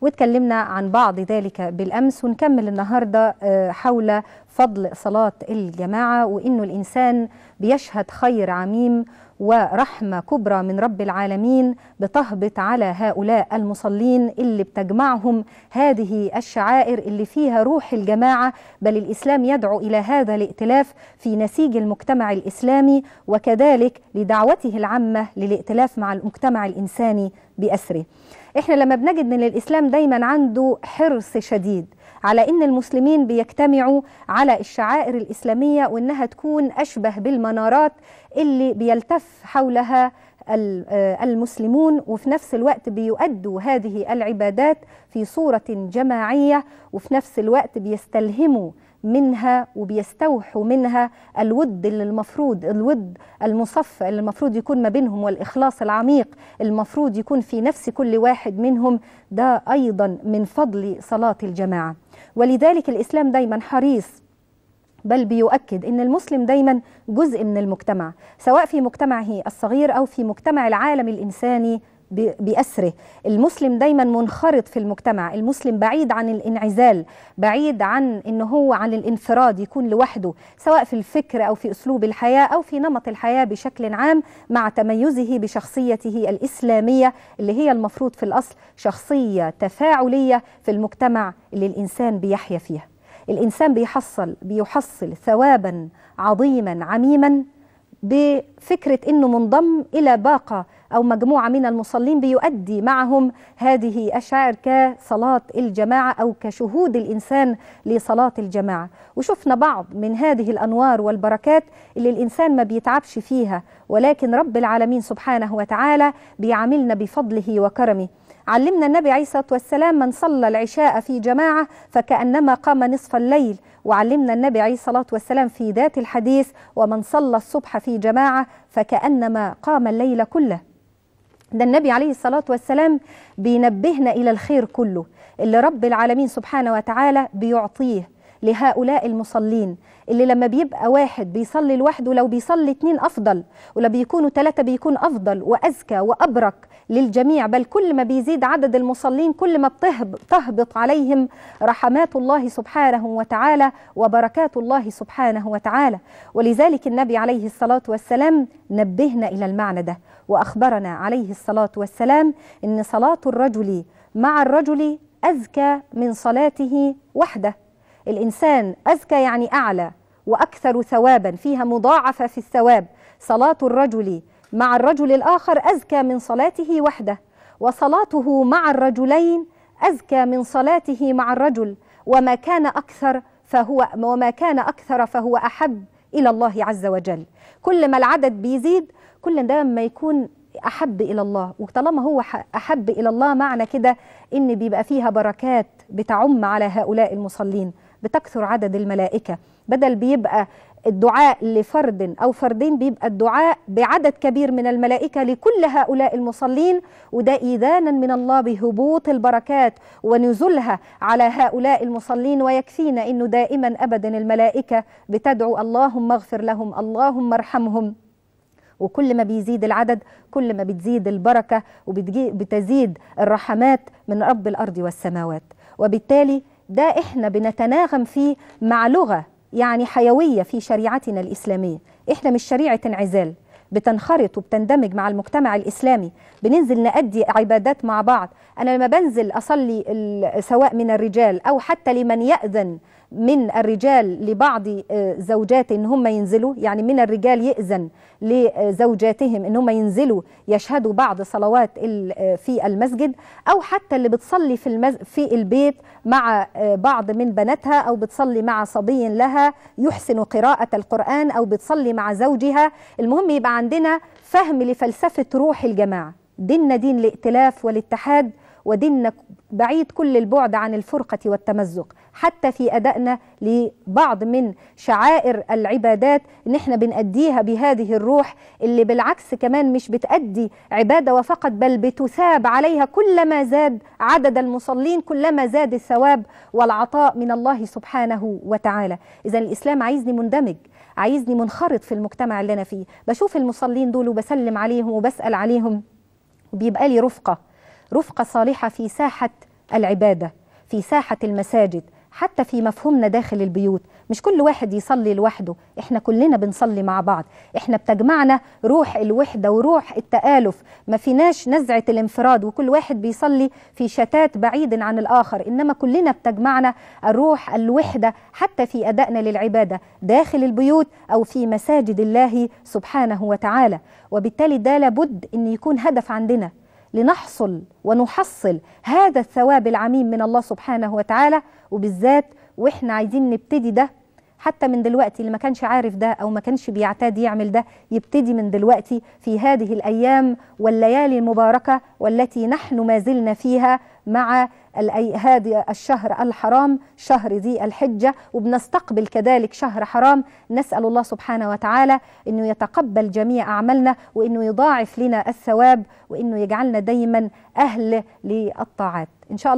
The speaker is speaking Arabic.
واتكلمنا عن بعض ذلك بالأمس ونكمل النهاردة آه، حول فضل صلاة الجماعة وإنه الإنسان بيشهد خير عميم ورحمة كبرى من رب العالمين بتهبط على هؤلاء المصلين اللي بتجمعهم هذه الشعائر اللي فيها روح الجماعة بل الإسلام يدعو إلى هذا الائتلاف في نسيج المجتمع الإسلامي وكذلك لدعوته العامة للائتلاف مع المجتمع الإنساني بأسره احنا لما بنجد ان الاسلام دايما عنده حرص شديد على ان المسلمين بيجتمعوا على الشعائر الاسلاميه وانها تكون اشبه بالمنارات اللي بيلتف حولها آه، المسلمون وفي نفس الوقت بيؤدوا هذه العبادات في صوره جماعيه وفي نفس الوقت بيستلهموا منها وبيستوحوا منها الود اللي المفروض الود المصفى اللي المفروض يكون ما بينهم والإخلاص العميق المفروض يكون في نفس كل واحد منهم ده أيضا من فضل صلاة الجماعة ولذلك الإسلام دايما حريص بل بيؤكد ان المسلم دايما جزء من المجتمع سواء في مجتمعه الصغير او في مجتمع العالم الانساني بأسره المسلم دايما منخرط في المجتمع المسلم بعيد عن الانعزال بعيد عن ان هو عن الانفراد يكون لوحده سواء في الفكر او في اسلوب الحياه او في نمط الحياه بشكل عام مع تميزه بشخصيته الاسلاميه اللي هي المفروض في الاصل شخصيه تفاعليه في المجتمع اللي الانسان بيحيا فيها الانسان بيحصل بيحصل ثوابا عظيما عميما بفكره انه منضم الى باقه أو مجموعة من المصلين بيؤدي معهم هذه أشعار كصلاة الجماعة أو كشهود الإنسان لصلاة الجماعة وشفنا بعض من هذه الأنوار والبركات اللي الإنسان ما بيتعبش فيها ولكن رب العالمين سبحانه وتعالى بيعاملنا بفضله وكرمه علمنا النبي عليه الصلاة والسلام من صلى العشاء في جماعة فكأنما قام نصف الليل وعلمنا النبي عليه الصلاة والسلام في ذات الحديث ومن صلى الصبح في جماعة فكأنما قام الليل كله ده النبي عليه الصلاة والسلام بينبهنا إلى الخير كله اللي رب العالمين سبحانه وتعالى بيعطيه لهؤلاء المصلين اللي لما بيبقى واحد بيصلي لوحده لو بيصلي اتنين أفضل ولو بيكونوا ثلاثة بيكون أفضل وأزكى وأبرك للجميع بل كل ما بيزيد عدد المصلين كل ما بتهبط عليهم رحمات الله سبحانه وتعالى وبركات الله سبحانه وتعالى ولذلك النبي عليه الصلاة والسلام نبهنا إلى المعنى ده وأخبرنا عليه الصلاة والسلام إن صلاة الرجل مع الرجل أزكى من صلاته وحده الإنسان أزكى يعني أعلى وأكثر ثوابا فيها مضاعفة في الثواب صلاة الرجل مع الرجل الآخر أزكى من صلاته وحده وصلاته مع الرجلين أزكى من صلاته مع الرجل وما كان أكثر فهو وما كان أكثر فهو أحب إلى الله عز وجل كل ما العدد بيزيد كل ده ما يكون أحب إلى الله وطالما هو أحب إلى الله معنى كده إن بيبقى فيها بركات بتعم على هؤلاء المصلين بتكثر عدد الملائكة بدل بيبقى الدعاء لفرد أو فردين بيبقى الدعاء بعدد كبير من الملائكة لكل هؤلاء المصلين وده إيذانا من الله بهبوط البركات ونزولها على هؤلاء المصلين ويكفينا أنه دائما أبدا الملائكة بتدعو اللهم اغفر لهم اللهم ارحمهم وكل ما بيزيد العدد كل ما بتزيد البركة وبتزيد الرحمات من رب الأرض والسماوات وبالتالي ده احنا بنتناغم فيه مع لغه يعني حيويه في شريعتنا الاسلاميه احنا مش شريعه انعزال بتنخرط وبتندمج مع المجتمع الاسلامي بننزل نأدي عبادات مع بعض انا لما بنزل اصلي سواء من الرجال او حتى لمن يأذن من الرجال لبعض آه، زوجات ان هم ينزلوا يعني من الرجال يأذن لزوجاتهم ان هم ينزلوا يشهدوا بعض صلوات آه، في المسجد او حتى اللي بتصلي في في البيت مع آه، بعض من بناتها او بتصلي مع صبي لها يحسن قراءة القرآن او بتصلي مع زوجها المهم يبقى عندنا فهم لفلسفة روح الجماعة ديننا دين الائتلاف والاتحاد وديننا بعيد كل البعد عن الفرقة والتمزق حتى في أدائنا لبعض من شعائر العبادات إن إحنا بنأديها بهذه الروح اللي بالعكس كمان مش بتأدي عبادة وفقط بل بتثاب عليها كلما زاد عدد المصلين كلما زاد الثواب والعطاء من الله سبحانه وتعالى إذا الإسلام عايزني مندمج عايزني منخرط في المجتمع اللي أنا فيه بشوف المصلين دول وبسلم عليهم وبسأل عليهم وبيبقى لي رفقة رفقة صالحة في ساحة العبادة في ساحة المساجد حتى في مفهومنا داخل البيوت مش كل واحد يصلي لوحده احنا كلنا بنصلي مع بعض احنا بتجمعنا روح الوحدة وروح التآلف ما فيناش نزعة الانفراد وكل واحد بيصلي في شتات بعيد عن الآخر إنما كلنا بتجمعنا الروح الوحدة حتى في أدائنا للعبادة داخل البيوت أو في مساجد الله سبحانه وتعالى وبالتالي ده لابد أن يكون هدف عندنا لنحصل ونحصل هذا الثواب العميم من الله سبحانه وتعالى وبالذات واحنا عايزين نبتدي ده حتى من دلوقتي اللي ما كانش عارف ده او ما كانش بيعتاد يعمل ده يبتدي من دلوقتي في هذه الايام والليالي المباركه والتي نحن ما زلنا فيها مع أي هذه الشهر الحرام شهر ذي الحجة وبنستقبل كذلك شهر حرام نسأل الله سبحانه وتعالى أنه يتقبل جميع أعمالنا وأنه يضاعف لنا الثواب وأنه يجعلنا دايما أهل للطاعات إن شاء الله